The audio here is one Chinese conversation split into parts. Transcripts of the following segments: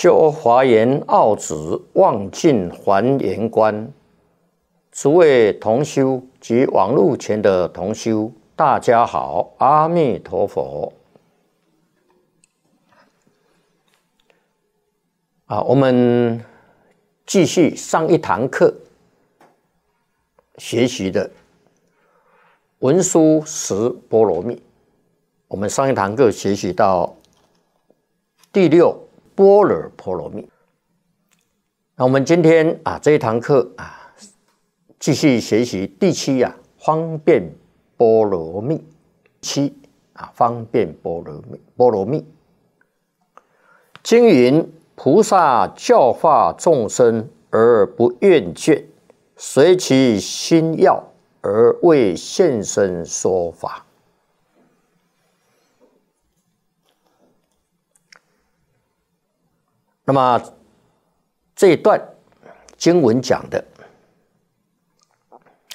修华严奥旨，望尽还原观。诸位同修及网络前的同修，大家好，阿弥陀佛。啊，我们继续上一堂课学习的《文殊十波罗蜜》。我们上一堂课学习到第六。波罗波罗蜜。那我们今天啊，这一堂课啊，继续学习第七呀，方便波罗蜜。七啊，方便波罗蜜，波罗蜜。经云：菩萨教化众生而不厌倦，随其心要而为现身说法。那么这一段经文讲的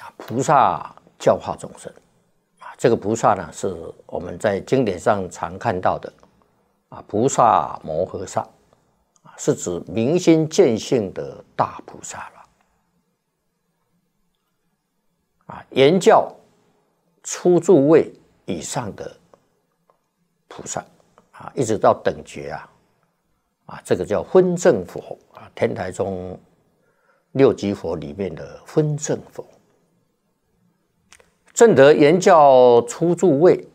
啊，菩萨教化众生啊，这个菩萨呢是我们在经典上常看到的啊，菩萨摩诃萨是指明心见性的大菩萨了啊，言教初住位以上的菩萨啊，一直到等觉啊。啊，这个叫昏正佛啊，天台宗六级佛里面的昏正佛，正德言教初助位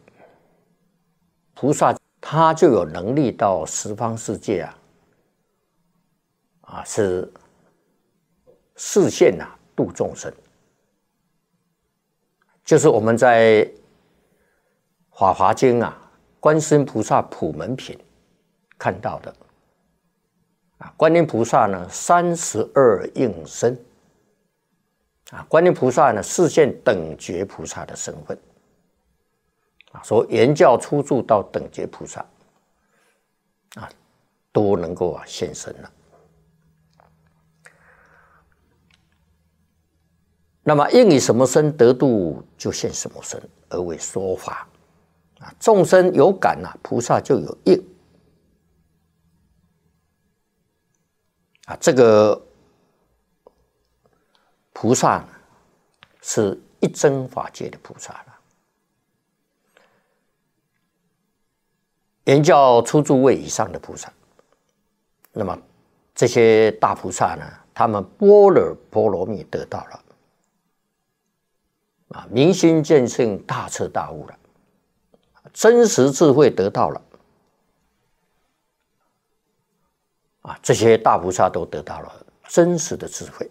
菩萨，他就有能力到十方世界啊，啊，是示现呐度众生，就是我们在《法华经》啊《观世音菩萨普门品》看到的。啊，观音菩萨呢，三十二应身。啊，观音菩萨呢，示现等觉菩萨的身份。啊，说言教初住到等觉菩萨，啊，都能够啊现身了。那么应以什么身得度，就现什么身而为说法。啊，众生有感呐，菩萨就有应。这个菩萨是一真法界的菩萨了，原教初住位以上的菩萨，那么这些大菩萨呢？他们般若波罗蜜得到了，啊，明心见性，大彻大悟了，真实智慧得到了。啊，这些大菩萨都得到了真实的智慧，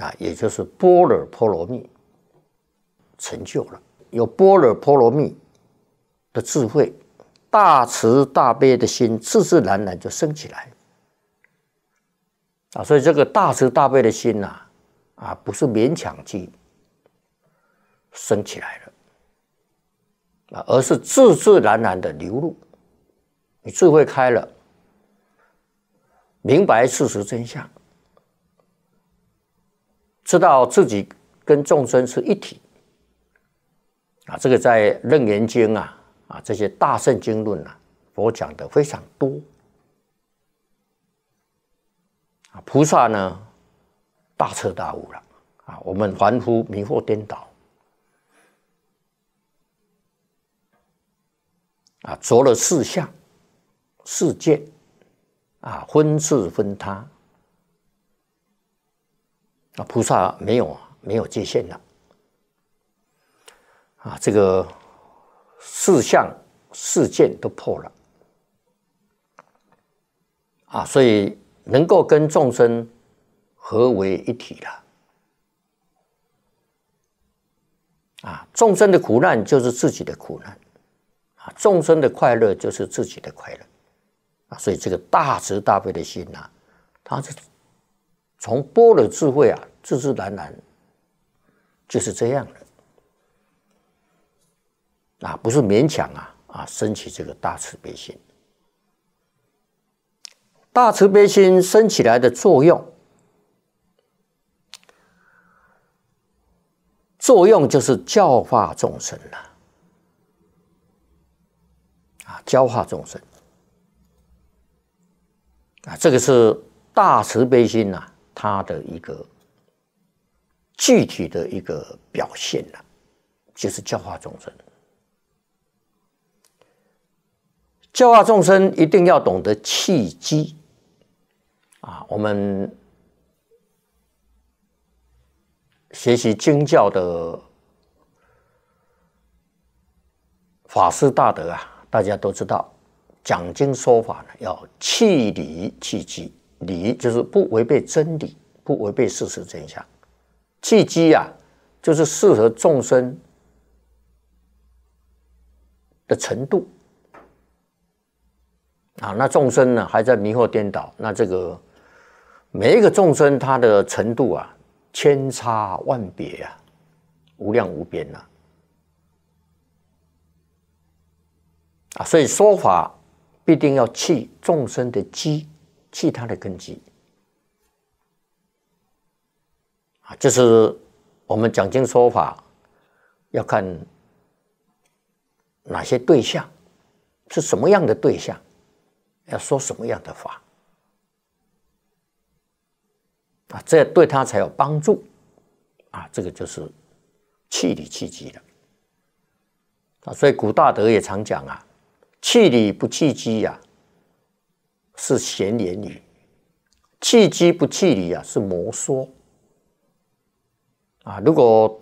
啊，也就是波若波罗蜜成就了。有波若波罗蜜的智慧，大慈大悲的心，自自然然就升起来。啊，所以这个大慈大悲的心呐，啊，不是勉强去升起来了，啊，而是自自然然的流露。你智慧开了。明白事实真相，知道自己跟众生是一体啊！这个在《楞严经》啊、啊这些大圣经论啊，佛讲的非常多啊。菩萨呢，大彻大悟了啊！我们凡夫迷惑颠倒啊，着了四相、四见。啊，分自分他，啊，菩萨没有没有界限了，啊，这个四相四见都破了，啊，所以能够跟众生合为一体了，啊，众生的苦难就是自己的苦难，啊，众生的快乐就是自己的快乐。啊，所以这个大慈大悲的心啊，它是从波的智慧啊，自自然然，就是这样的。啊，不是勉强啊啊，升起这个大慈悲心。大慈悲心升起来的作用，作用就是教化众生了。啊，教化众生。啊，这个是大慈悲心呐，它的一个具体的一个表现呐，就是教化众生。教化众生一定要懂得契机啊，我们学习经教的法师大德啊，大家都知道。讲经说法呢，要契理契机，理就是不违背真理，不违背事实真相。契机啊，就是适合众生的程度啊。那众生呢，还在迷惑颠倒。那这个每一个众生他的程度啊，千差万别呀，无量无边呐。啊，所以说法。必定要弃众生的基，弃他的根基啊！就是我们讲经说法要看哪些对象，是什么样的对象，要说什么样的法啊？这对他才有帮助啊！这个就是气理气机的啊！所以古大德也常讲啊。弃理不弃机呀，是闲言语；弃机不弃理呀，是魔说。啊，如果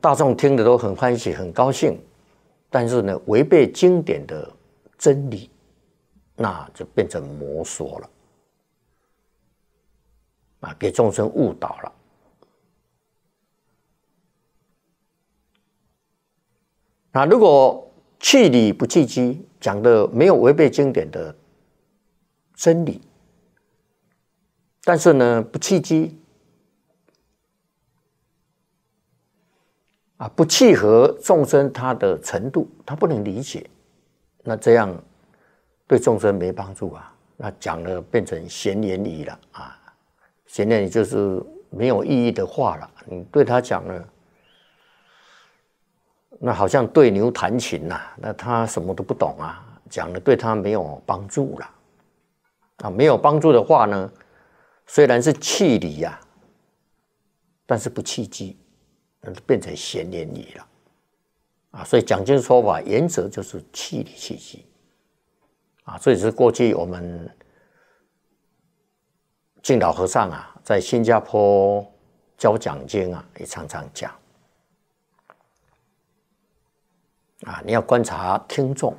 大众听的都很欢喜、很高兴，但是呢，违背经典的真理，那就变成魔说了。啊，给众生误导了。那如果……弃理不弃机，讲的没有违背经典的真理，但是呢，不弃机啊，不契合众生他的程度，他不能理解，那这样对众生没帮助啊。那讲了变成闲言语了啊，闲言语就是没有意义的话了，你对他讲了。那好像对牛弹琴呐，那他什么都不懂啊，讲的对他没有帮助了。啊，没有帮助的话呢，虽然是气理呀，但是不契机，那就变成闲言语了。啊，所以讲经说法原则就是气理契机。啊，这也是过去我们敬老和尚啊，在新加坡教讲经啊，也常常讲。啊，你要观察听众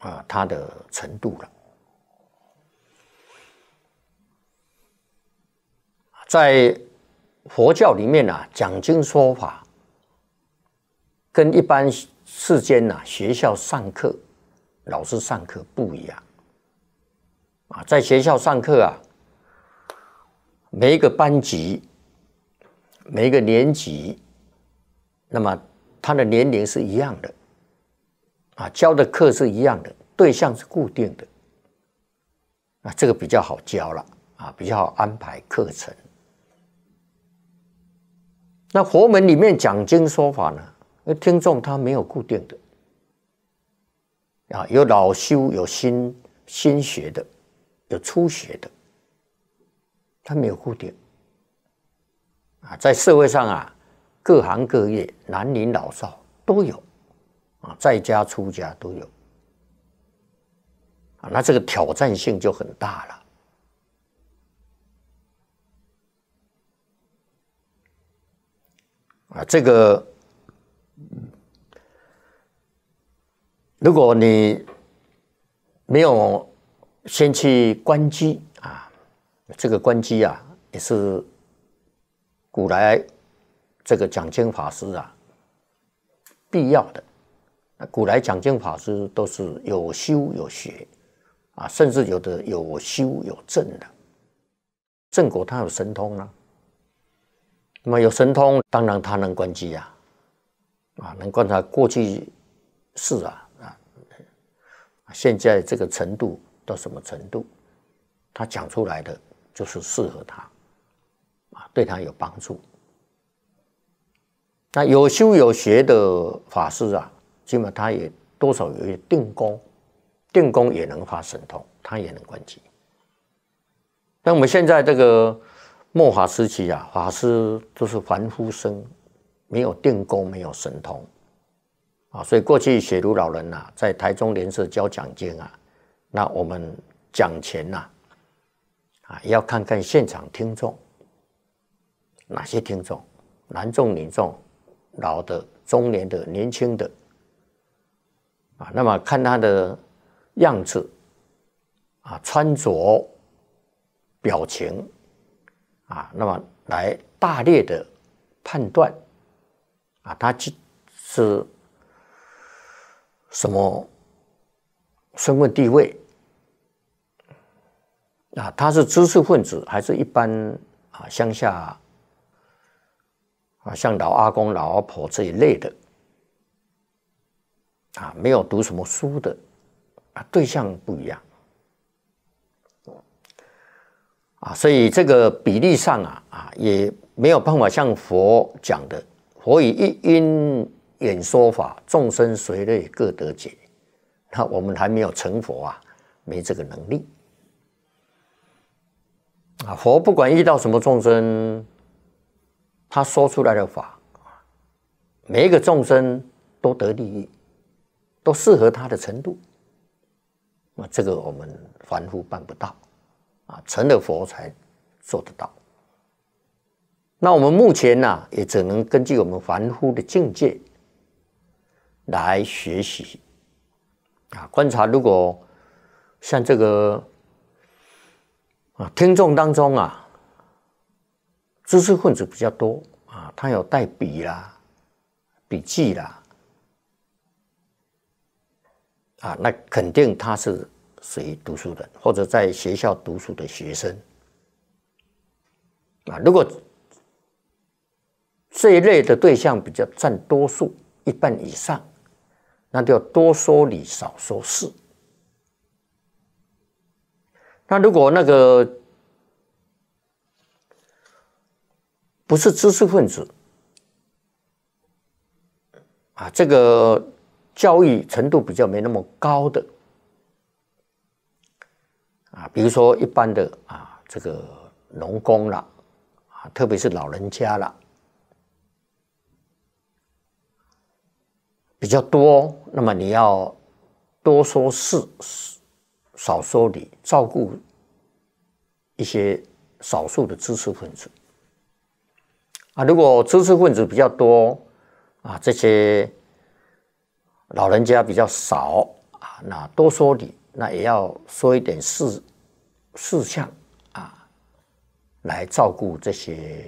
啊，他的程度了。在佛教里面呢，讲经说法，跟一般世间呐学校上课、老师上课不一样。啊，在学校上课啊，每一个班级、每一个年级，那么。他的年龄是一样的啊，教的课是一样的，对象是固定的啊，这个比较好教了啊，比较好安排课程。那佛门里面讲经说法呢，听众他没有固定的啊，有老修，有新新学的，有初学的，他没有固定啊，在社会上啊。各行各业，男女老少都有，啊，在家出家都有，啊，那这个挑战性就很大了，啊，这个，如果你没有先去关机啊，这个关机啊，也是古来。这个讲经法师啊，必要的。那古来讲经法师都是有修有学，啊，甚至有的有修有证的，正果他有神通呢。那么有神通，当然他能观机啊，啊，能观察过去事啊，啊，现在这个程度到什么程度，他讲出来的就是适合他，啊，对他有帮助。那有修有学的法师啊，起码他也多少有些定功，定功也能发神通，他也能关机。那我们现在这个末法时期啊，法师都是凡夫生，没有定功，没有神通啊。所以过去雪庐老人呐，在台中联社交讲经啊，那我们讲钱呐，啊，要看看现场听众哪些听众，男众女众。老的、中年的、年轻的，啊，那么看他的样子，啊，穿着、表情，啊，那么来大略的判断，啊，他是是什么身份地位？啊，他是知识分子，还是一般啊乡下？啊，像老阿公、老阿婆这一类的，啊，没有读什么书的，啊，对象不一样，啊，所以这个比例上啊，啊，也没有办法像佛讲的，佛以一音演说法，众生随类各得解。那我们还没有成佛啊，没这个能力。啊，佛不管遇到什么众生。他说出来的法，每一个众生都得利益，都适合他的程度。那这个我们凡夫办不到，啊，成了佛才做得到。那我们目前呢，也只能根据我们凡夫的境界来学习，啊，观察。如果像这个啊，听众当中啊。知识分子比较多啊，他有带笔啦、笔记啦，啊，那肯定他是属于读书人或者在学校读书的学生啊。如果这一类的对象比较占多数，一半以上，那就要多说理，少说事。那如果那个。不是知识分子，啊，这个教育程度比较没那么高的，啊，比如说一般的啊，这个农工了，啊，特别是老人家了，比较多。那么你要多说事，少说理，照顾一些少数的知识分子。啊，如果知识分子比较多，啊，这些老人家比较少，啊，那多说理，那也要说一点事事项，啊，来照顾这些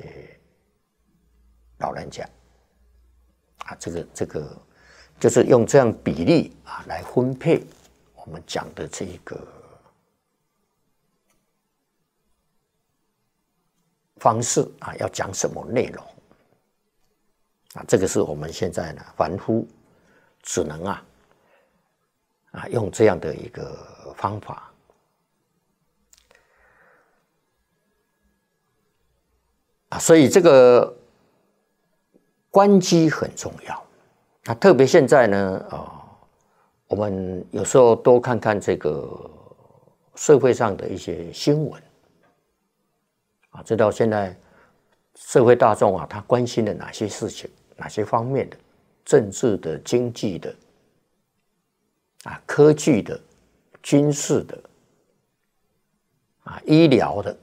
老人家，啊，这个这个就是用这样比例啊来分配我们讲的这一个。方式啊，要讲什么内容啊？这个是我们现在呢，凡夫只能啊啊，用这样的一个方法啊，所以这个关机很重要啊。特别现在呢，啊，我们有时候多看看这个社会上的一些新闻。啊，知道现在社会大众啊，他关心的哪些事情，哪些方面的政治的、经济的，啊，科技的、军事的，啊，医疗的，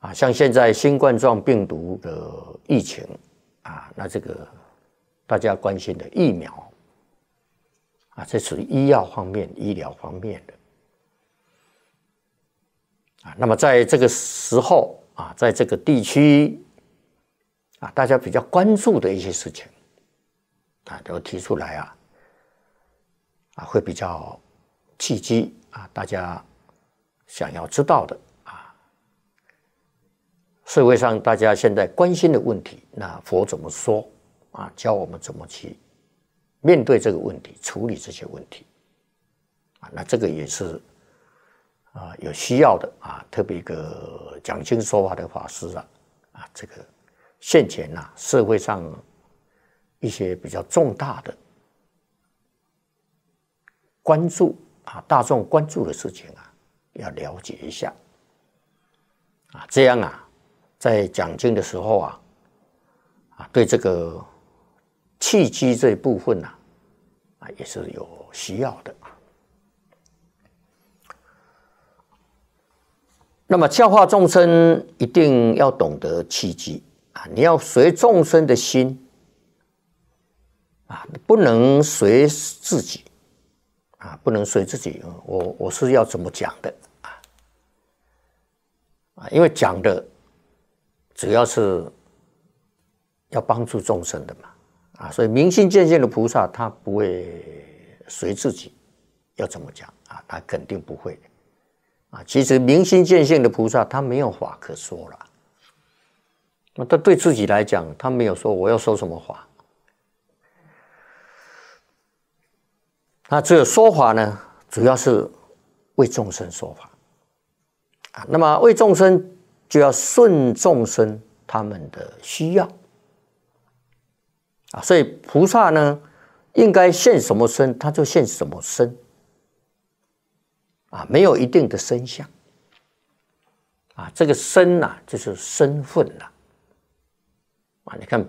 啊，像现在新冠状病毒的疫情，啊，那这个大家关心的疫苗，啊，这属于医药方面、医疗方面的。啊，那么在这个时候啊，在这个地区啊，大家比较关注的一些事情啊，都提出来啊，啊，会比较契机啊，大家想要知道的啊，社会上大家现在关心的问题，那佛怎么说啊？教我们怎么去面对这个问题，处理这些问题啊？那这个也是。啊，有需要的啊，特别一个讲经说法的法师啊，啊，这个现前呐，社会上一些比较重大的关注啊，大众关注的事情啊，要了解一下啊，这样啊，在讲经的时候啊，啊，对这个契机这一部分呢，啊，也是有需要的。那么教化众生一定要懂得契机啊！你要随众生的心啊，不能随自己啊，不能随自己。我我是要怎么讲的啊？啊，因为讲的主要是要帮助众生的嘛啊，所以明心见性的菩萨他不会随自己要怎么讲啊，他肯定不会。啊，其实明心见性的菩萨，他没有法可说了。那他对自己来讲，他没有说我要说什么法。那这说法呢，主要是为众生说法啊。那么为众生，就要顺众生他们的需要啊。所以菩萨呢，应该现什么身，他就现什么身。啊，没有一定的身相，啊，这个身呐，就是身份呐、啊，你看，《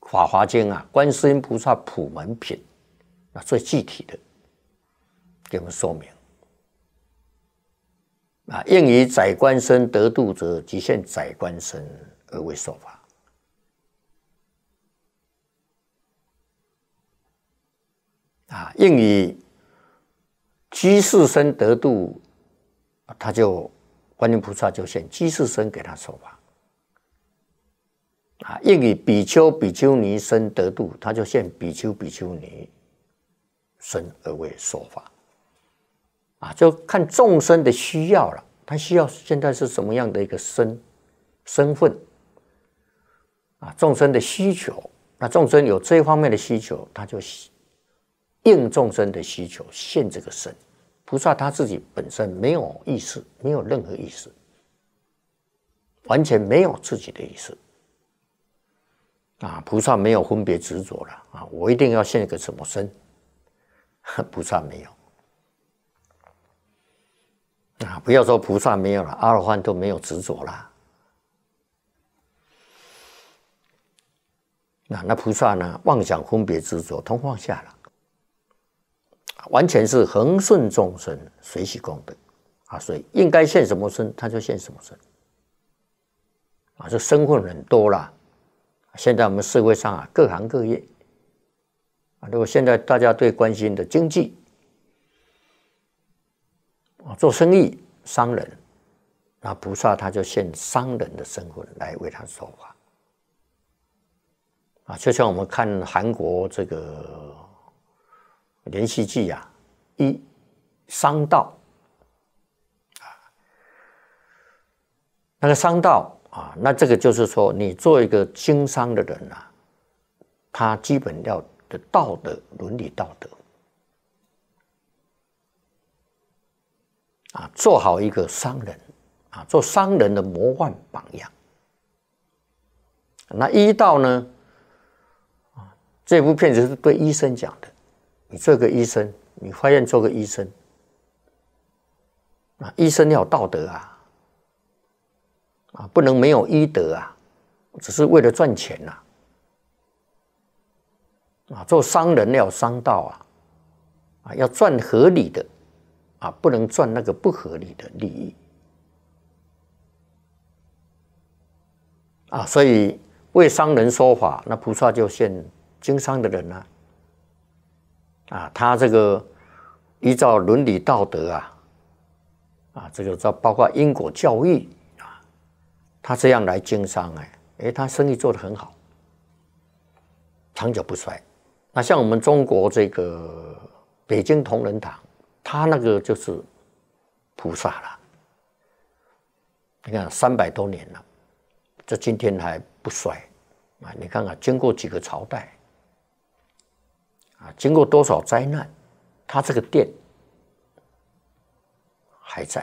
法华经》啊，《观世音菩萨普门品》，啊，最具体的给我们说明，啊，应以宰官身得度者，即现宰官身而为说法，啊，应以。居士身得度，他就观音菩萨就现居士身给他说法。啊，应以比丘、比丘尼身得度，他就现比丘、比丘尼身而为说法。啊，就看众生的需要了，他需要现在是什么样的一个身身份？啊，众生的需求，那众生有这方面的需求，他就。应众生的需求现这个身，菩萨他自己本身没有意识，没有任何意识，完全没有自己的意识啊！菩萨没有分别执着了啊！我一定要现个什么身，菩萨没有啊！不要说菩萨没有了，阿罗汉都没有执着了。那那菩萨呢？妄想分别执着，通放下了。完全是恒顺众生、随喜功德啊！所以应该现什么身，他就现什么身啊！这身份很多了。现在我们社会上啊，各行各业啊，如果现在大家最关心的经济啊，做生意、商人，那菩萨他就现商人的身份来为他说话啊！就像我们看韩国这个。连续剧呀，一商道啊，那个商道啊，那这个就是说，你做一个经商的人啊，他基本要的道德伦理道德啊，做好一个商人啊，做商人的模范榜样。那医道呢？这部片子是对医生讲的。你做个医生，你发现做个医生啊，医生要有道德啊，啊，不能没有医德啊，只是为了赚钱呐，啊，做商人要有商道啊，啊，要赚合理的，啊，不能赚那个不合理的利益，啊，所以为商人说法，那菩萨就现经商的人呢。啊，他这个依照伦理道德啊，啊，这个照包括因果教育啊，他这样来经商哎，哎，他生意做得很好，长久不衰。那像我们中国这个北京同仁堂，他那个就是菩萨了。你看三百多年了，这今天还不衰啊！你看看，经过几个朝代。啊，经过多少灾难，他这个店还在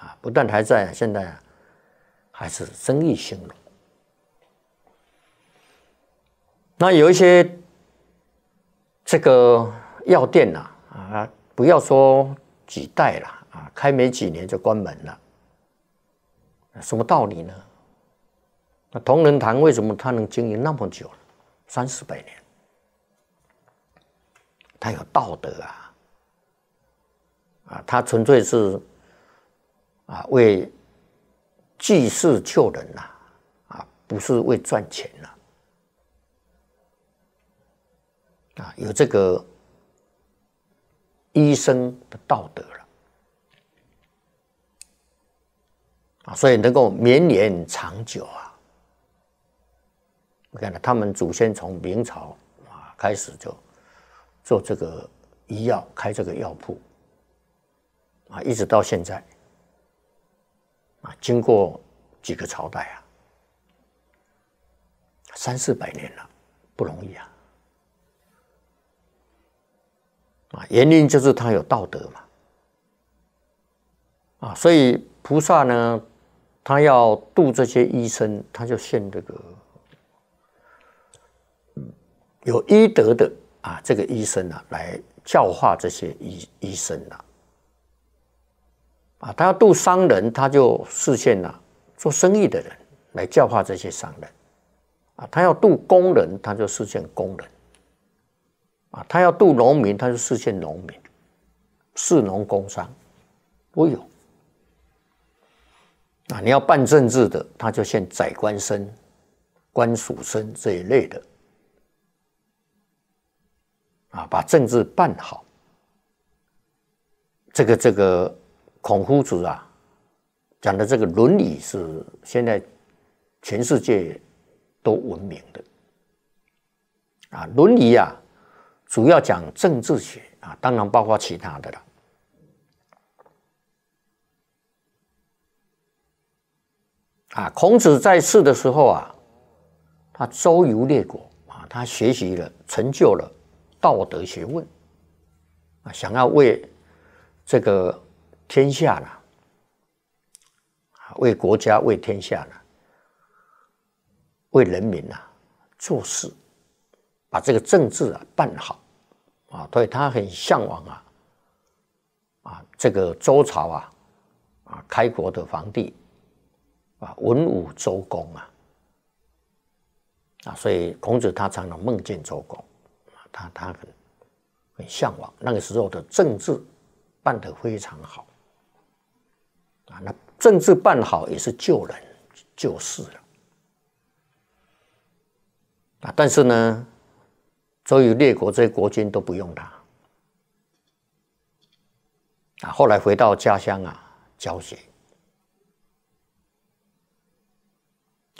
啊，不但还在，现在还是生意兴隆。那有一些这个药店呐，啊，不要说几代了，啊，开没几年就关门了，什么道理呢？那同仁堂为什么他能经营那么久了，三四百年？他有道德啊，啊，他纯粹是啊为济世救人呐，啊，不是为赚钱呐、啊，有这个医生的道德了，啊，所以能够绵延长久啊。你看呢，他们祖先从明朝啊开始就。做这个医药，开这个药铺，啊，一直到现在，啊，经过几个朝代啊，三四百年了，不容易啊，啊，原因就是他有道德嘛，啊，所以菩萨呢，他要度这些医生，他就献这个有医德的。啊，这个医生呢，来教化这些医医生了。啊，他要度商人，他就示现啊，做生意的人来教化这些商人。啊，他要度工人，他就视现工人。啊，他要度农民，他就视现农民。士农工商都有。啊，你要办政治的，他就现宰官生、官属生这一类的。啊，把政治办好。这个这个，孔夫子啊讲的这个伦理是现在全世界都闻名的。啊，伦理啊，主要讲政治学啊，当然包括其他的了。啊，孔子在世的时候啊，他周游列国啊，他学习了，成就了。道德学问啊，想要为这个天下呢，啊，为国家、为天下呢，为人民呐做事，把这个政治啊办好啊，所以他很向往啊，啊，这个周朝啊，啊，开国的皇帝啊，文武周公啊，啊，所以孔子他常常梦见周公。他他很很向往那个时候的政治，办得非常好。啊，那政治办好也是救人救世了。啊，但是呢，周瑜列国这些国君都不用他。啊，后来回到家乡啊，教学。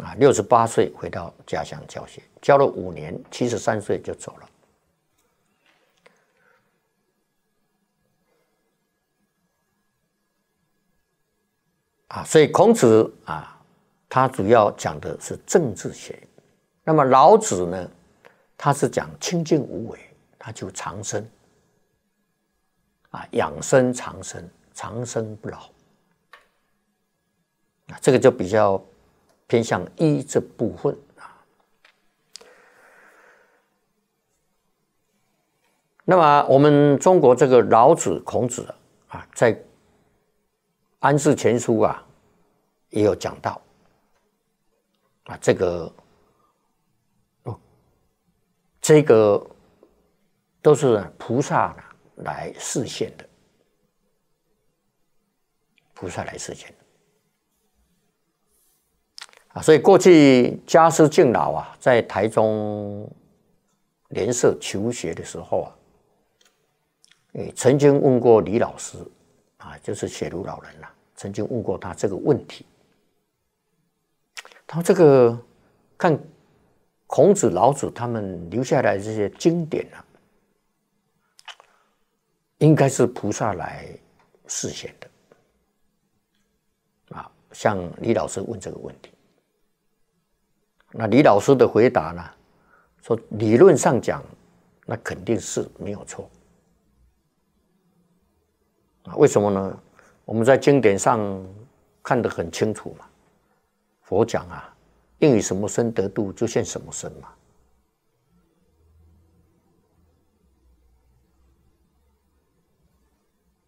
啊，六十八岁回到家乡教学，教了五年，七十三岁就走了。啊，所以孔子啊，他主要讲的是政治学。那么老子呢，他是讲清静无为，他就长生，啊，养生、长生、长生不老。啊，这个就比较偏向医这部分啊。那么我们中国这个老子、孔子啊，在。安世全书啊，也有讲到啊，这个哦，这个都是菩萨来示现的，菩萨来示现的啊，所以过去家师敬老啊，在台中联社求学的时候啊，哎，曾经问过李老师。啊，就是雪庐老人啊，曾经问过他这个问题。他这个看孔子、老子他们留下来这些经典啊，应该是菩萨来示现的。啊，向李老师问这个问题，那李老师的回答呢，说理论上讲，那肯定是没有错。为什么呢？我们在经典上看得很清楚嘛。佛讲啊，应以什么身得度，就现什么身嘛。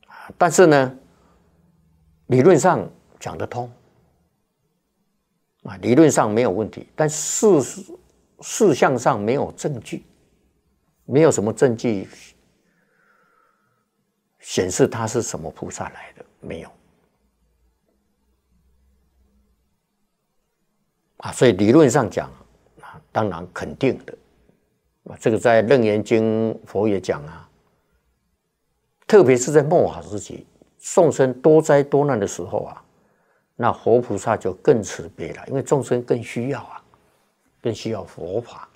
啊，但是呢，理论上讲得通啊，理论上没有问题，但事事项上没有证据，没有什么证据。显示他是什么菩萨来的没有啊？所以理论上讲啊，当然肯定的啊。这个在《楞严经》佛也讲啊，特别是在末法时期，众生多灾多难的时候啊，那佛菩萨就更慈悲了，因为众生更需要啊，更需要佛法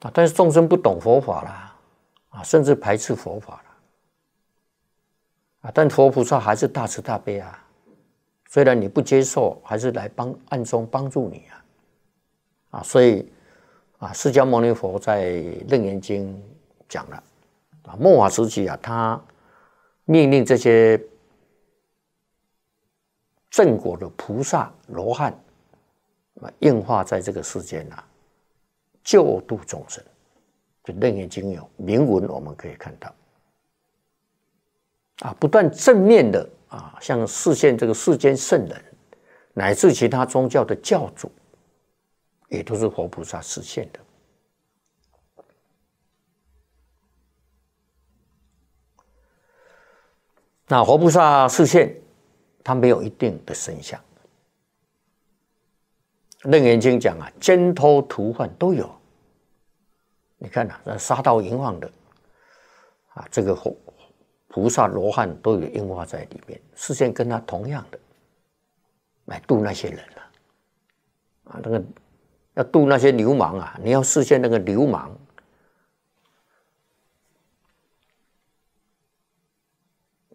啊。但是众生不懂佛法啦。啊，甚至排斥佛法了，啊，但佛菩萨还是大慈大悲啊，虽然你不接受，还是来帮暗中帮助你啊，啊，所以啊，释迦牟尼佛在楞严经讲了，啊，末法时期啊，他命令这些正果的菩萨罗汉啊，应化在这个世间啊，救度众生。就《《楞严经》有铭文，我们可以看到，啊，不断正面的啊，像示现这个世间圣人，乃至其他宗教的教主，也都是佛菩萨示现的。那佛菩萨示现，他没有一定的身相，《楞严经》讲啊，尖头、秃患都有。你看呐，那杀到淫妄的啊，这个佛、菩萨、罗汉都有樱花在里面，视线跟他同样的，来度那些人了啊。那个要度那些流氓啊，你要视现那个流氓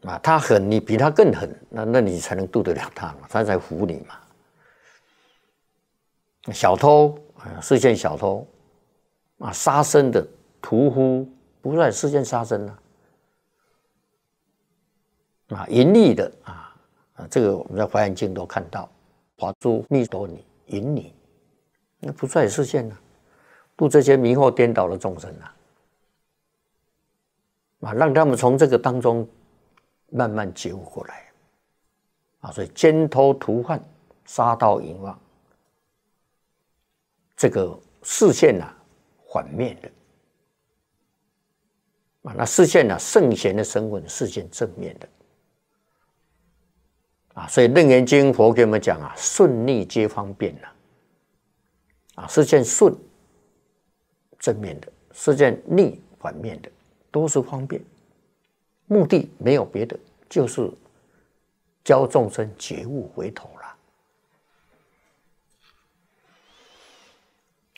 啊，他狠，你比他更狠，那那你才能度得了他嘛，他才服你嘛。小偷啊，视线小偷。啊，杀生的屠夫不在世间杀生了、啊，盈利的啊啊，这个我们在《华严经》都看到，华珠密多尼盈女，那不在视线呢？度这些迷惑颠倒的众生啊，啊，让他们从这个当中慢慢觉悟过来啊。所以，奸偷屠患，杀盗淫妄，这个视线呢？反面的啊，那视线呢？圣贤的身份视线正面的啊，所以《楞严经》佛给我们讲啊，顺逆皆方便呐、啊，视线顺正面的，视线逆反面的，都是方便，目的没有别的，就是教众生觉悟回头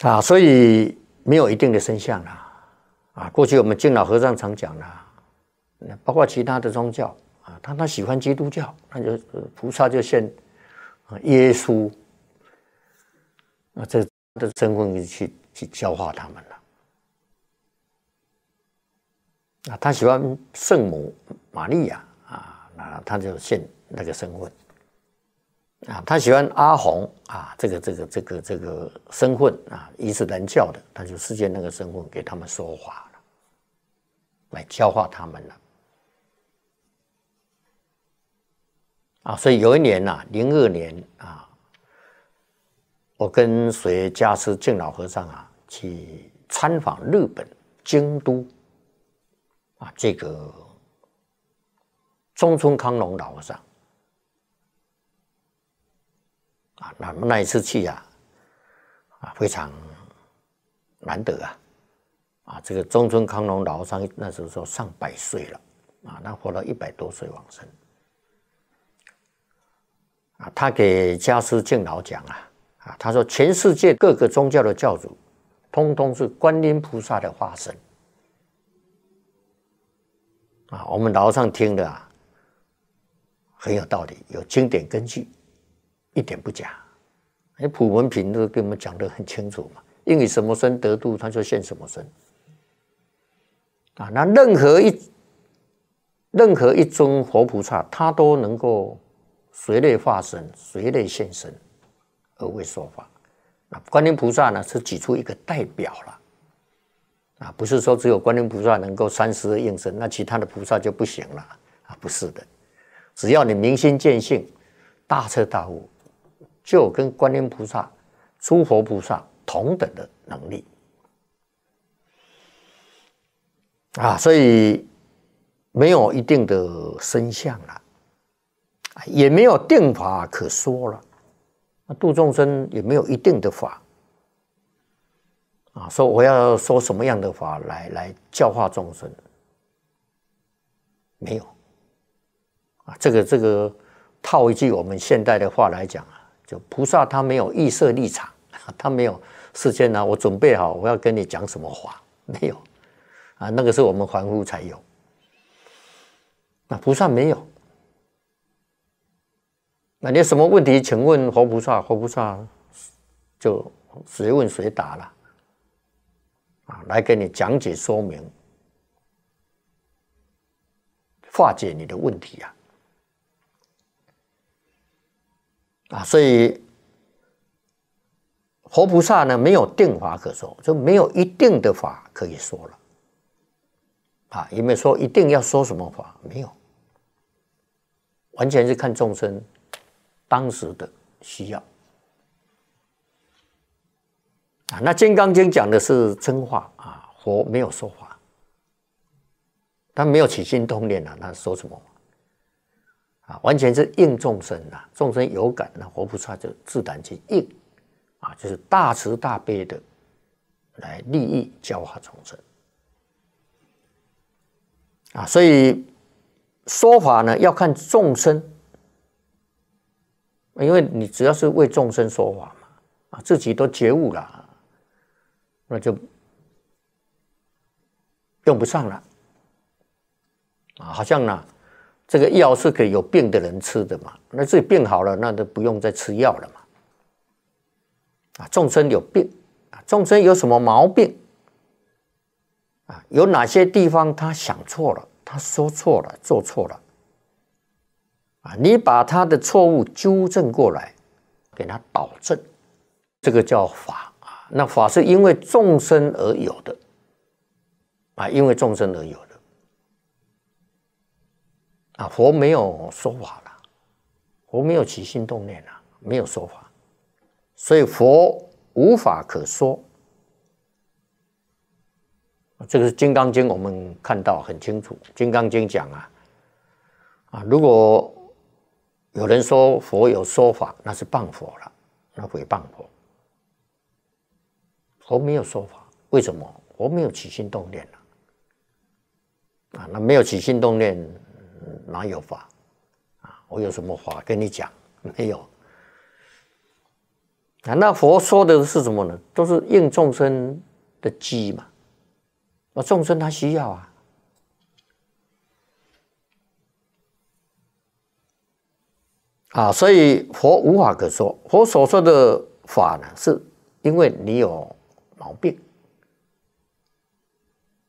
了啊，所以。没有一定的身相啦，啊，过去我们敬老和尚常讲啦，包括其他的宗教啊，他他喜欢基督教，那就菩萨就现啊耶稣，啊这的身份去去教化他们了，啊，他喜欢圣母玛利亚啊，那他就现那个身份。啊，他喜欢阿红啊，这个这个这个这个身份啊，伊斯兰教的，他就实界那个身份给他们说话了，来教化他们了。啊，所以有一年呢，零二年啊，我跟随家师敬老和尚啊去参访日本京都，啊，这个中村康隆老和尚。啊，那那一次去呀，啊，非常难得啊，啊，这个中村康隆老和尚那时候说上百岁了，啊，那活到一百多岁往生，啊，他给家师敬老讲啊，啊，他说全世界各个宗教的教主，通通是观音菩萨的化身，啊，我们老上听的啊，很有道理，有经典根据。一点不假，那普文平都跟我们讲得很清楚嘛。因为什么身得度，他就现什么身啊。那任何一任何一尊活菩萨，他都能够随类化身、随类现身而为说法。那观音菩萨呢，是举出一个代表了啊。不是说只有观音菩萨能够三十应身，那其他的菩萨就不行了啊？不是的，只要你明心见性、大彻大悟。就跟观音菩萨、诸佛菩萨同等的能力啊，所以没有一定的身相了，也没有定法可说了。那度众生也没有一定的法啊，说我要说什么样的法来来教化众生，没有啊。这个这个套一句我们现代的话来讲啊。菩萨他没有预设立场，他没有事先呢，我准备好我要跟你讲什么话，没有啊。那个时候我们凡夫才有，那菩萨没有。那你有什么问题，请问活菩萨，活菩萨就谁问谁答了啊，来给你讲解说明，化解你的问题呀。啊，所以佛菩萨呢，没有定法可说，就没有一定的法可以说了。啊，也没有说一定要说什么法，没有，完全是看众生当时的需要。啊，那《金刚经》讲的是真话啊，佛没有说法，他没有起心动念啊，他说什么？啊，完全是应众生啊，众生有感，那活菩萨就自然去应，啊，就是大慈大悲的来利益教化众生。啊，所以说法呢要看众生，因为你只要是为众生说法嘛，啊，自己都觉悟了，那就用不上了。啊，好像呢。这个药是可以有病的人吃的嘛？那自己病好了，那都不用再吃药了嘛？啊，众生有病啊，众生有什么毛病啊？有哪些地方他想错了，他说错了，做错了？啊，你把他的错误纠正过来，给他导正，这个叫法啊。那法是因为众生而有的啊，因为众生而有的。啊，佛没有说法了，佛没有起心动念了，没有说法，所以佛无法可说。这个是《金刚经》，我们看到很清楚，《金刚经》讲啊，啊，如果有人说佛有说法，那是谤佛了，那毁谤佛。佛没有说法，为什么？佛没有起心动念了，啊，那没有起心动念。哪有法啊？我有什么法跟你讲？没有啊。那佛说的是什么呢？都是应众生的机嘛。那众生他需要啊啊，所以佛无法可说。佛所说的法呢，是因为你有毛病，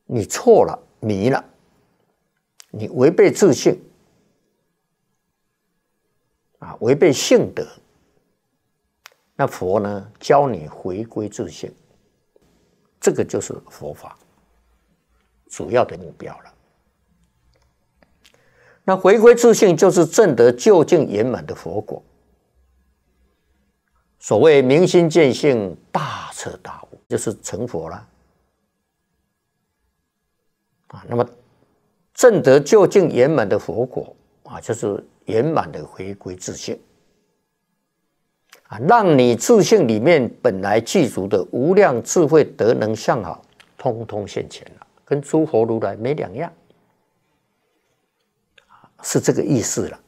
你错了，迷了。你违背自信啊，违背性德，那佛呢？教你回归自信，这个就是佛法主要的目标了。那回归自信，就是证得究竟圆满的佛果。所谓明心见性、大彻大悟，就是成佛了啊。那么。正德究竟圆满的佛果啊，就是圆满的回归自信啊，让你自信里面本来具足的无量智慧德能相好，通通现前了，跟诸佛如来没两样啊，是这个意思了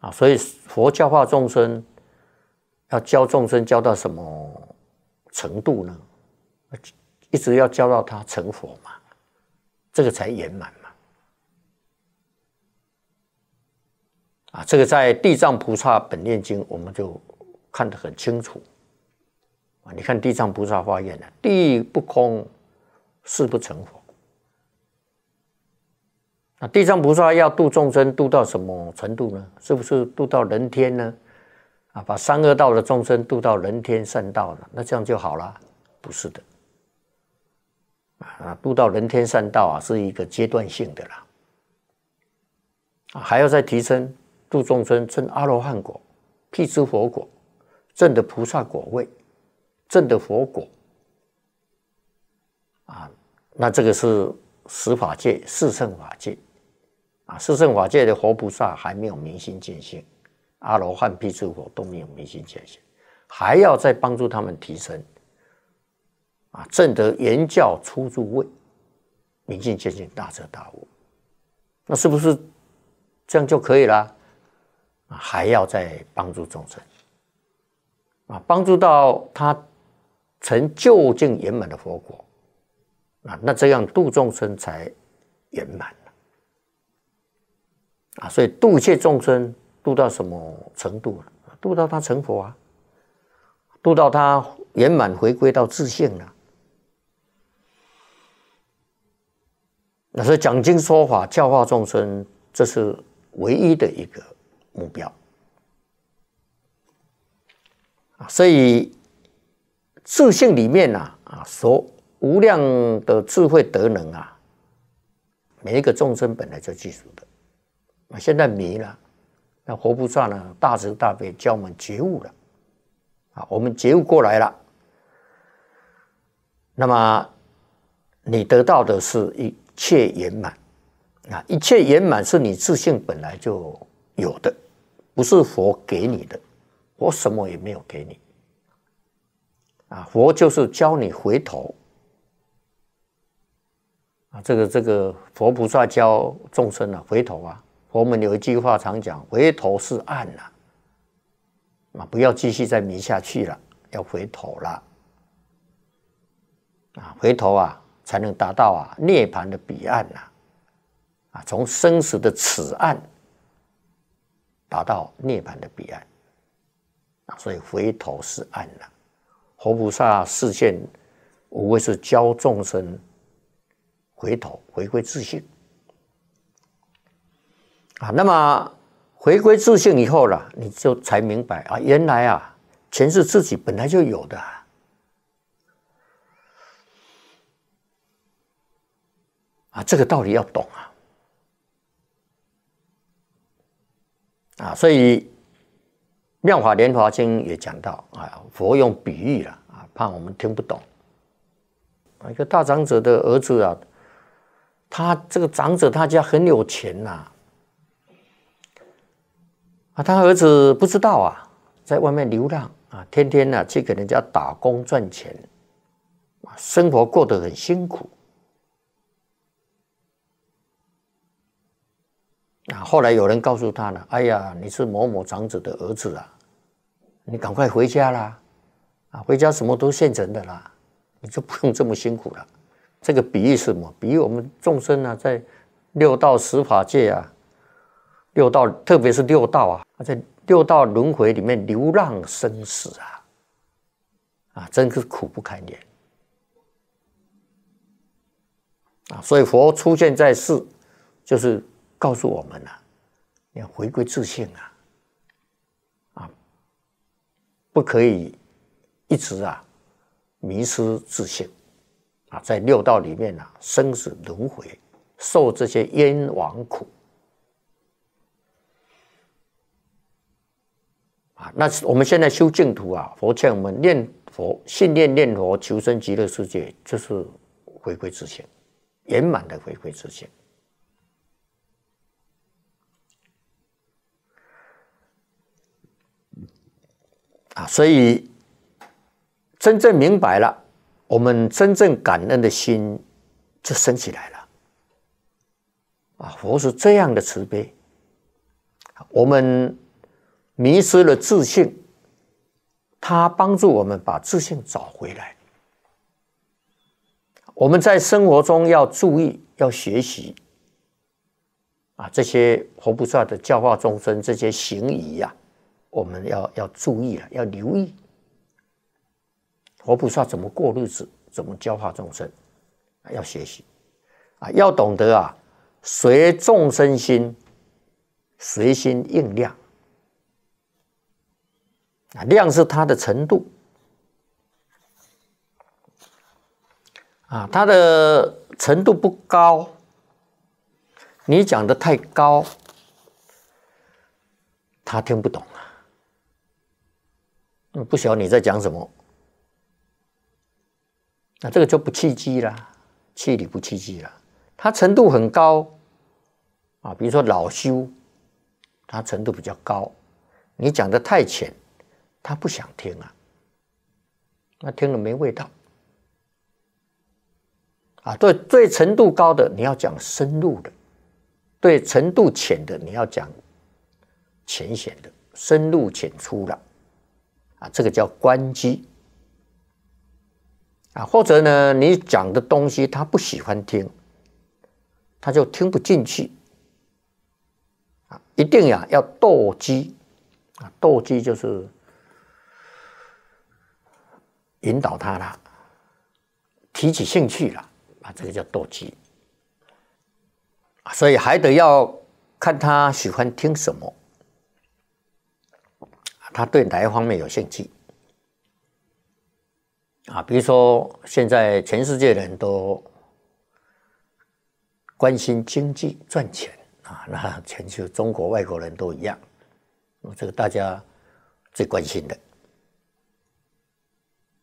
啊。所以佛教化众生，要教众生教到什么程度呢？一直要教到他成佛嘛。这个才圆满嘛！啊，这个在《地藏菩萨本愿经》我们就看得很清楚。啊，你看地藏菩萨发愿啊，地不空，誓不成佛。那地藏菩萨要度众生，度到什么程度呢？是不是度到人天呢？啊，把三恶道的众生度到人天善道了，那这样就好了？不是的。啊，渡到人天善道啊，是一个阶段性的啦。啊，还要再提升度众生证阿罗汉果、辟支佛果、证的菩萨果位、证的佛果。啊，那这个是十法界、四圣法界。啊，四圣法界的佛菩萨还没有明心见性，阿罗汉、辟支佛都没有明心见性，还要再帮助他们提升。啊，正得言教出诸位，明镜见渐大彻大悟，那是不是这样就可以啦？啊，还要再帮助众生，啊，帮助到他成就近圆满的佛果，啊，那这样度众生才圆满啊，所以度一切众生度到什么程度了？度到他成佛啊，度到他圆满回归到自性了。那是讲经说法、教化众生，这是唯一的一个目标所以自信里面呢，啊，所无量的智慧德能啊，每一个众生本来就具足的。那现在迷了，那活菩萨呢，大慈大悲教我们觉悟了啊！我们觉悟过来了，那么你得到的是一。一切圆满，啊，一切圆满是你自信本来就有的，不是佛给你的，佛什么也没有给你，啊，佛就是教你回头，啊，这个这个，佛菩萨教众生啊，回头啊，佛门有一句话常讲，回头是岸啊，啊，不要继续再迷下去了，要回头了，啊，回头啊。才能达到啊涅槃的彼岸呐，啊，从生死的此岸达到涅槃的彼岸，啊，所以回头是岸呐。佛菩萨示现无非是教众生回头回归自信啊。那么回归自信以后了，你就才明白啊，原来啊，全是自己本来就有的。啊，这个道理要懂啊！啊，所以《妙法莲华经》也讲到啊，佛用比喻了啊，怕我们听不懂啊。一个大长者的儿子啊，他这个长者他家很有钱呐，啊，他儿子不知道啊，在外面流浪啊，天天呢去给人家打工赚钱，啊，生活过得很辛苦。啊！后来有人告诉他了：“哎呀，你是某某长子的儿子啊，你赶快回家啦！啊，回家什么都现成的啦，你就不用这么辛苦了。”这个比喻是什么？比喻我们众生啊，在六道十法界啊，六道特别是六道啊，在六道轮回里面流浪生死啊，啊，真是苦不堪言啊！所以佛出现在世，就是。告诉我们了，要回归自信啊，啊，不可以一直啊迷失自信啊，在六道里面呢生死轮回，受这些冤枉苦啊。那我们现在修净土啊，佛劝我们念佛，信念念佛，求生极乐世界，就是回归自信，圆满的回归自信。啊，所以真正明白了，我们真正感恩的心就升起来了。啊，佛是这样的慈悲，我们迷失了自信，他帮助我们把自信找回来。我们在生活中要注意，要学习啊，这些活菩萨的教化众生，这些行仪呀。我们要要注意了，要留意。我不知道怎么过日子，怎么教化众生，要学习，啊，要懂得啊，随众生心，随心应量，啊，量是它的程度，啊，它的程度不高，你讲的太高，他听不懂。不晓得你在讲什么，那这个就不契机啦，气理不契机啦。他程度很高啊，比如说老修，他程度比较高，你讲的太浅，他不想听啊，那听了没味道啊。对最程度高的你要讲深入的，对程度浅的你要讲浅显的，深入浅出的。这个叫关机啊，或者呢，你讲的东西他不喜欢听，他就听不进去啊。一定呀，要斗机啊，斗机就是引导他啦，提起兴趣了啊，这个叫斗机。所以还得要看他喜欢听什么。他对哪一方面有兴趣？啊，比如说现在全世界人都关心经济赚钱啊，那全球中国外国人都一样，这个大家最关心的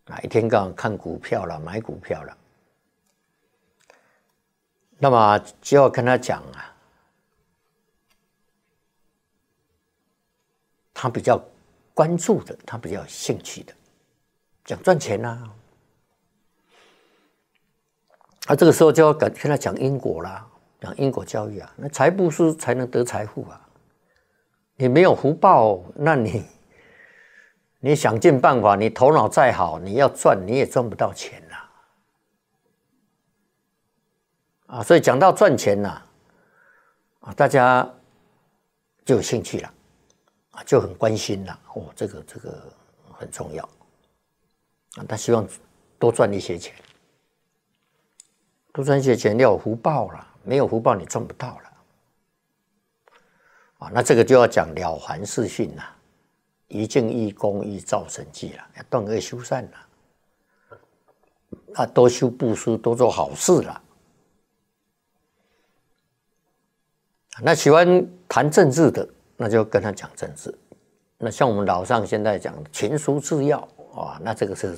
啊，一天到晚看股票了，买股票了。那么就要跟他讲啊，他比较。关注的，他比较有兴趣的，讲赚钱呐，他这个时候就要跟跟他讲因果啦，讲因果教育啊，那财布施才能得财富啊，你没有福报，那你，你想尽办法，你头脑再好，你要赚你也赚不到钱呐，啊，所以讲到赚钱呐，啊，大家就有兴趣了。啊，就很关心了。哦，这个这个很重要啊。他希望多赚一些钱，多赚一些钱要有福报了，没有福报你赚不到了啊。那这个就要讲《了凡四训》了。一敬一功一造神迹了，要断恶修善了啊，多修布施，多做好事了。那喜欢谈政治的。那就跟他讲政治，那像我们老上现在讲《情书制药”啊，那这个是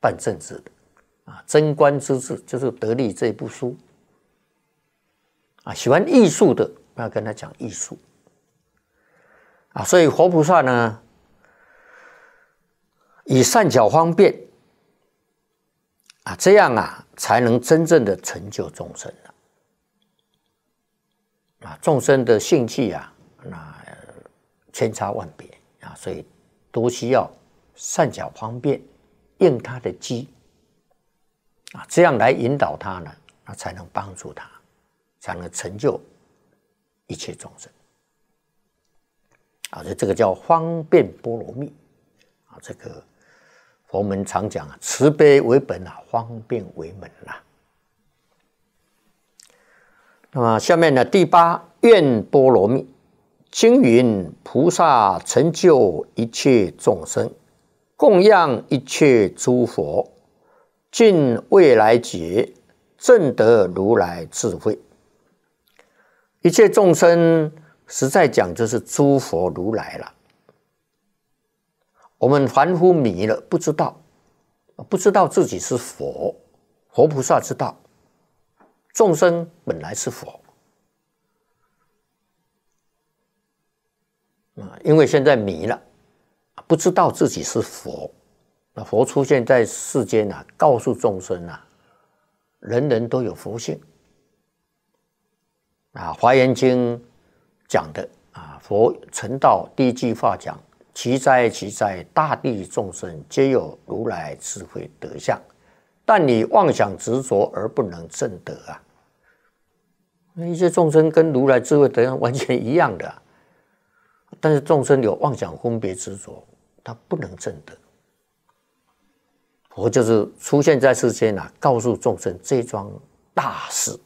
办政治的啊，《贞观之治》就是得力这部书啊。喜欢艺术的要跟他讲艺术啊，所以活菩萨呢，以善巧方便啊，这样啊，才能真正的成就众生啊。啊，众生的性气啊，那千差万别啊，所以都需要善巧方便，应他的机啊，这样来引导他呢，那才能帮助他，才能成就一切众生。啊，所以这个叫方便波罗蜜啊，这个佛门常讲啊，慈悲为本啊，方便为门啊。啊，下面呢，第八愿波罗蜜，经云菩萨成就一切众生，供养一切诸佛，尽未来劫，证得如来智慧。一切众生，实在讲就是诸佛如来了。我们凡夫迷了，不知道，不知道自己是佛，佛菩萨知道。众生本来是佛，啊，因为现在迷了，不知道自己是佛。那佛出现在世间啊，告诉众生啊，人人都有佛性。啊，《华严经》讲的啊，佛成道第一句话讲：“其在，其在，大地众生皆有如来智慧德相，但你妄想执着而不能证得啊。”那一些众生跟如来智慧德相完全一样的，但是众生有妄想分别执着，他不能证得。佛就是出现在世间啊，告诉众生这桩大事，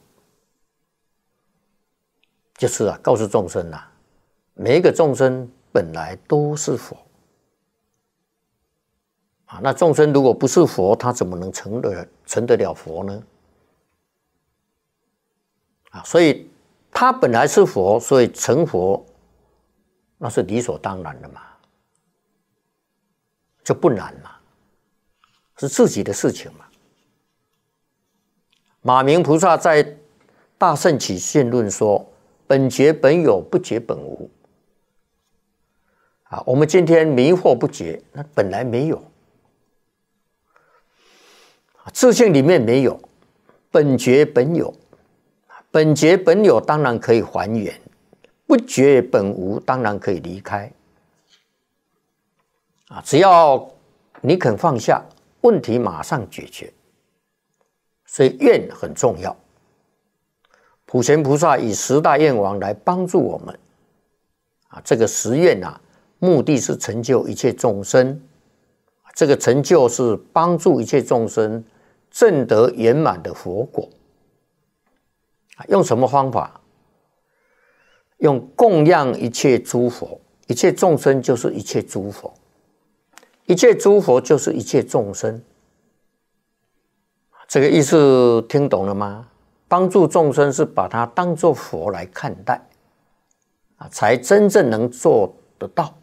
就是啊，告诉众生呐，每一个众生本来都是佛啊。那众生如果不是佛，他怎么能成得成得了佛呢？所以他本来是佛，所以成佛那是理所当然的嘛，就不难嘛，是自己的事情嘛。马明菩萨在《大圣起信论》说：“本觉本有，不觉本无。”啊，我们今天迷惑不觉，那本来没有，自信里面没有，本觉本有。本觉本有当然可以还原，不觉本无当然可以离开。啊，只要你肯放下，问题马上解决。所以愿很重要。普贤菩萨以十大愿王来帮助我们。啊，这个十愿啊，目的是成就一切众生。这个成就是帮助一切众生证得圆满的佛果。用什么方法？用供养一切诸佛，一切众生就是一切诸佛，一切诸佛就是一切众生。这个意思听懂了吗？帮助众生是把他当做佛来看待，啊，才真正能做得到。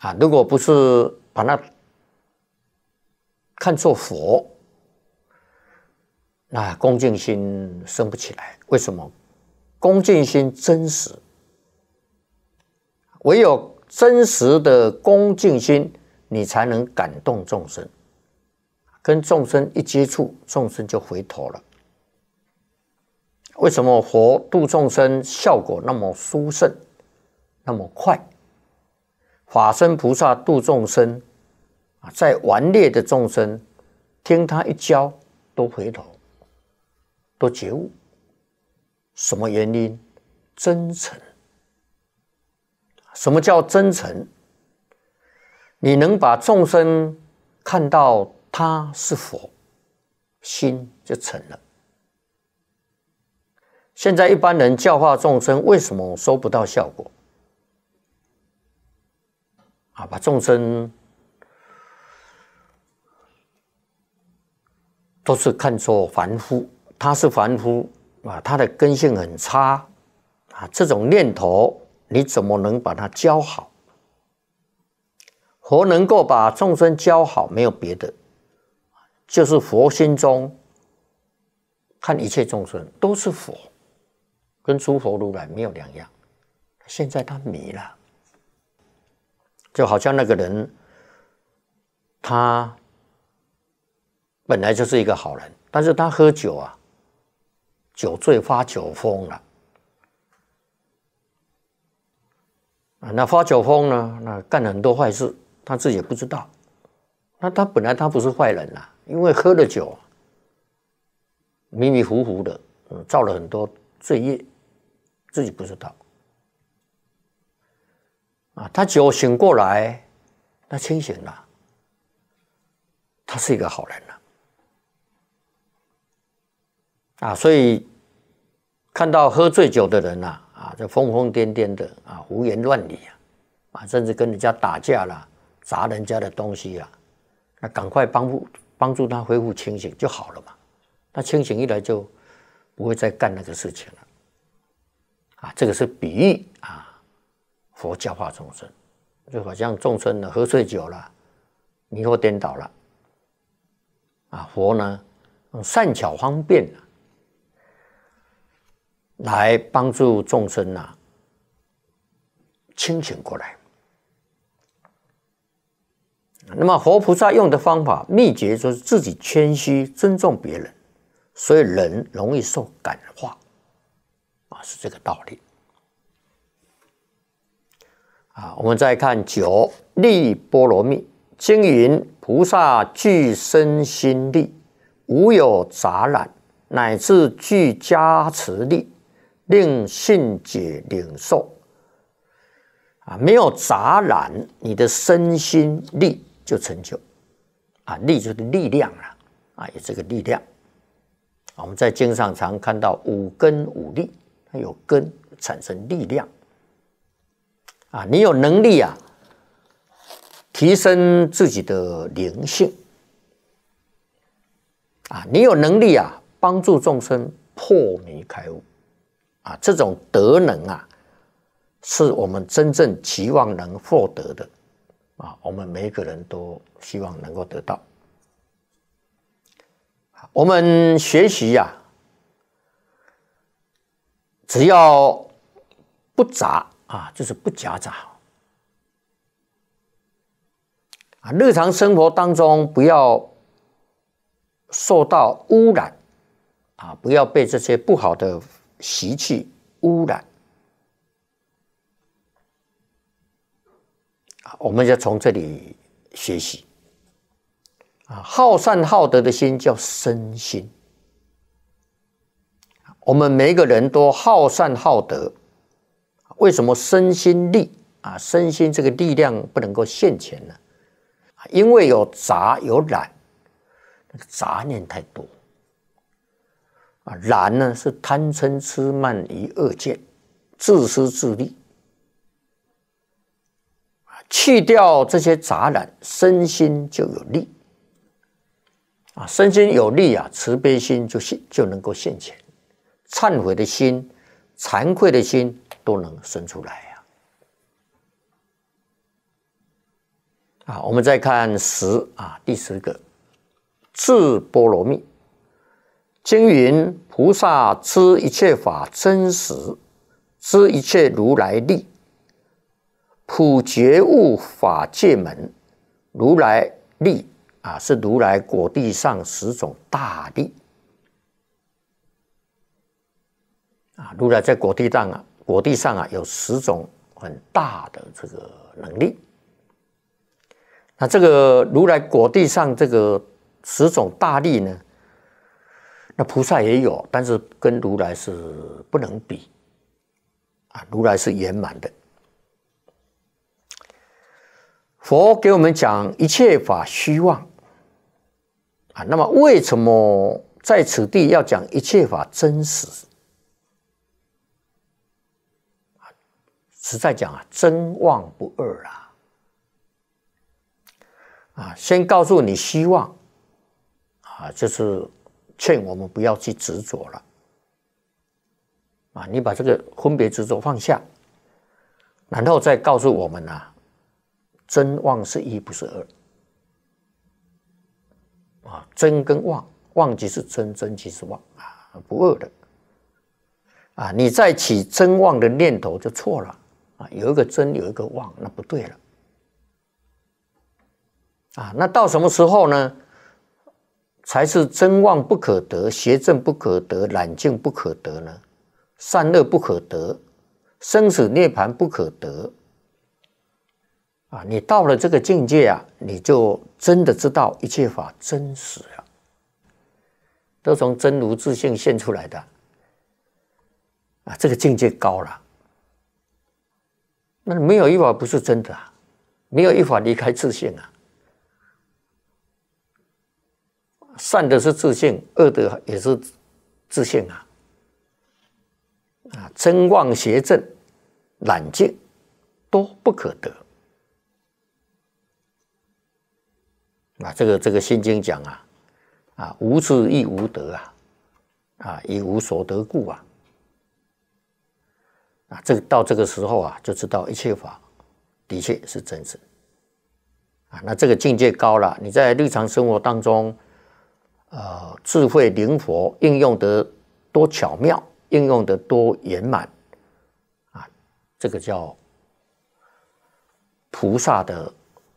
啊，如果不是把它看作佛。那恭敬心升不起来，为什么？恭敬心真实，唯有真实的恭敬心，你才能感动众生。跟众生一接触，众生就回头了。为什么佛度众生效果那么殊胜，那么快？法身菩萨度众生，啊，在顽劣的众生听他一教都回头。都觉悟，什么原因？真诚。什么叫真诚？你能把众生看到他是佛，心就成了。现在一般人教化众生，为什么收不到效果？啊，把众生都是看作凡夫。他是凡夫啊，他的根性很差啊，这种念头你怎么能把他教好？佛能够把众生教好，没有别的，就是佛心中看一切众生都是佛，跟诸佛如来没有两样。现在他迷了，就好像那个人，他本来就是一个好人，但是他喝酒啊。酒醉发酒疯了啊！那发酒疯呢？那干了很多坏事，他自己也不知道。那他本来他不是坏人呐，因为喝了酒，迷迷糊糊的，嗯，造了很多罪业，自己不知道。啊，他酒醒过来，他清醒了，他是一个好人。啊，所以看到喝醉酒的人呐，啊，就疯疯癫癫的啊，胡言乱语啊，啊，甚至跟人家打架了，砸人家的东西啊，那赶快帮助帮助他恢复清醒就好了嘛。那清醒一来就不会再干那个事情了。啊，这个是比喻啊，佛教化众生，就好像众生呢喝醉酒了，迷惑颠倒了，啊，佛呢善巧方便。来帮助众生呐清醒过来。那么活菩萨用的方法秘诀就是自己谦虚尊重别人，所以人容易受感化啊，是这个道理啊。我们再看九力波罗蜜，经云菩萨具身心力，无有杂染，乃至具加持力。令信解领受啊，没有杂染，你的身心力就成就啊，力就是力量了啊，有这个力量。我们在经上常看到五根五力，它有根产生力量啊，你有能力啊，提升自己的灵性啊，你有能力啊，帮助众生破迷开悟。啊，这种德能啊，是我们真正期望能获得的啊。我们每一个人都希望能够得到。我们学习呀，只要不杂啊，就是不夹杂啊。日常生活当中不要受到污染啊，不要被这些不好的。习气污染啊，我们就从这里学习啊。好善好德的心叫身心。我们每一个人都好善好德，为什么身心力啊？身心这个力量不能够现前呢？因为有杂有染，杂念太多。啊，懒呢是贪嗔痴慢疑恶见，自私自利。啊，去掉这些杂染，身心就有利。啊，身心有力啊，慈悲心就现就能够现前，忏悔的心、惭愧的心都能生出来呀。啊，我们再看十啊，第十个自波罗蜜。经云：“菩萨知一切法真实，知一切如来力，普觉悟法界门。如来力啊，是如来果地上十种大力啊。如来在果地上啊，果地上啊有十种很大的这个能力。那这个如来果地上这个十种大力呢？”那菩萨也有，但是跟如来是不能比，啊，如来是圆满的。佛给我们讲一切法虚妄，啊，那么为什么在此地要讲一切法真实？啊，实在讲啊，真妄不二啊，啊，先告诉你希望，啊，就是。劝我们不要去执着了，啊，你把这个分别执着放下，然后再告诉我们啊，真妄是一，不是二，啊，真跟妄，妄即是真，真即是妄啊，不二的，啊，你再起真妄的念头就错了，啊，有一个真，有一个妄，那不对了，啊，那到什么时候呢？才是真妄不可得，邪正不可得，染净不可得呢？善恶不可得，生死涅盘不可得。啊，你到了这个境界啊，你就真的知道一切法真实了，都从真如自性现出来的。啊，这个境界高了，那没有一法不是真的啊，没有一法离开自性啊。善的是自信，恶的也是自信啊！啊，真妄邪正，懒净，都不可得。啊，这个这个《心经》讲啊，啊，无智亦无德啊，啊，以无所得故啊。啊，这到这个时候啊，就知道一切法的确是真实啊。那这个境界高了，你在日常生活当中。呃，智慧灵活应用的多巧妙，应用的多圆满啊！这个叫菩萨的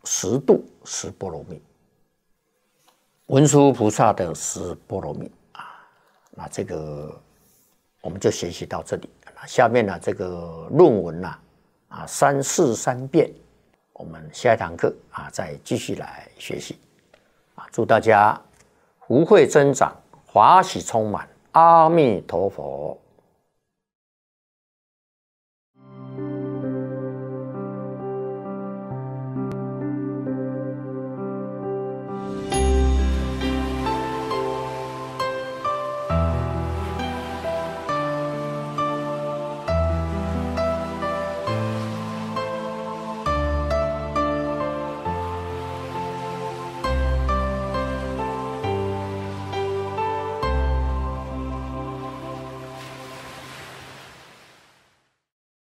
十度十波罗蜜，文殊菩萨的十波罗蜜啊！那这个我们就学习到这里。那下面呢，这个论文呢，啊，三世三变，我们下一堂课啊，再继续来学习。啊，祝大家！无会增长，华喜充满。阿弥陀佛。